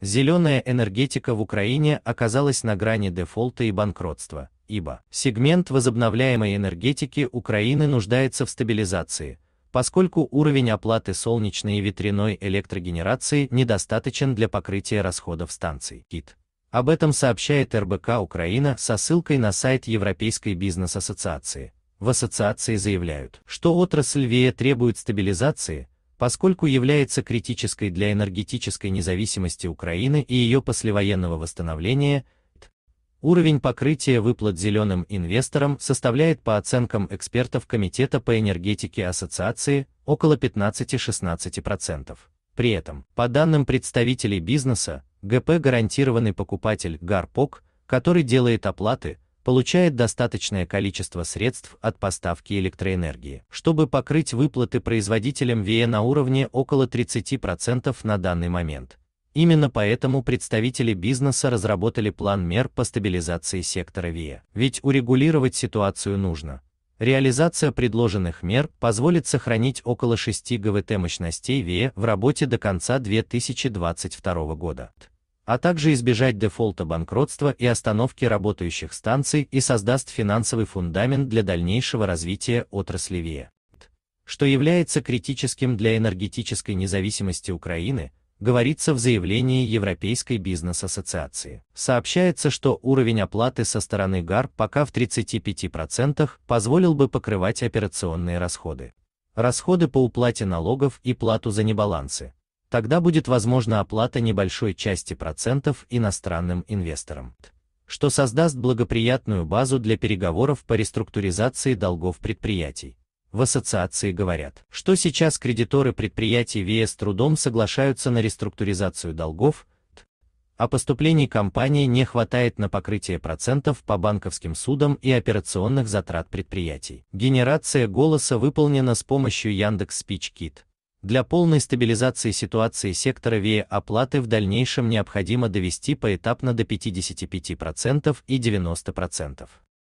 Зеленая энергетика в Украине оказалась на грани дефолта и банкротства, ибо сегмент возобновляемой энергетики Украины нуждается в стабилизации, поскольку уровень оплаты солнечной и ветряной электрогенерации недостаточен для покрытия расходов станций. КИТ. Об этом сообщает РБК Украина со ссылкой на сайт Европейской бизнес-ассоциации. В ассоциации заявляют, что отрасль ВИЭ требует стабилизации, поскольку является критической для энергетической независимости Украины и ее послевоенного восстановления, уровень покрытия выплат зеленым инвесторам составляет по оценкам экспертов Комитета по энергетике Ассоциации около 15-16%. При этом, по данным представителей бизнеса, ГП гарантированный покупатель Гарпок, который делает оплаты, получает достаточное количество средств от поставки электроэнергии, чтобы покрыть выплаты производителям ВИЭ на уровне около 30% на данный момент. Именно поэтому представители бизнеса разработали план мер по стабилизации сектора ВИЭ. Ведь урегулировать ситуацию нужно. Реализация предложенных мер позволит сохранить около 6 ГВТ мощностей ВИЭ в работе до конца 2022 года а также избежать дефолта банкротства и остановки работающих станций и создаст финансовый фундамент для дальнейшего развития отрасли ВИЭ, что является критическим для энергетической независимости Украины, говорится в заявлении Европейской бизнес-ассоциации. Сообщается, что уровень оплаты со стороны ГАР пока в 35% позволил бы покрывать операционные расходы. Расходы по уплате налогов и плату за небалансы, Тогда будет возможна оплата небольшой части процентов иностранным инвесторам, что создаст благоприятную базу для переговоров по реструктуризации долгов предприятий. В ассоциации говорят, что сейчас кредиторы предприятий ВИЭС трудом соглашаются на реструктуризацию долгов, а поступлений компании не хватает на покрытие процентов по банковским судам и операционных затрат предприятий. Генерация голоса выполнена с помощью Яндекс для полной стабилизации ситуации сектора ВИА оплаты в дальнейшем необходимо довести поэтапно до 55% и 90%.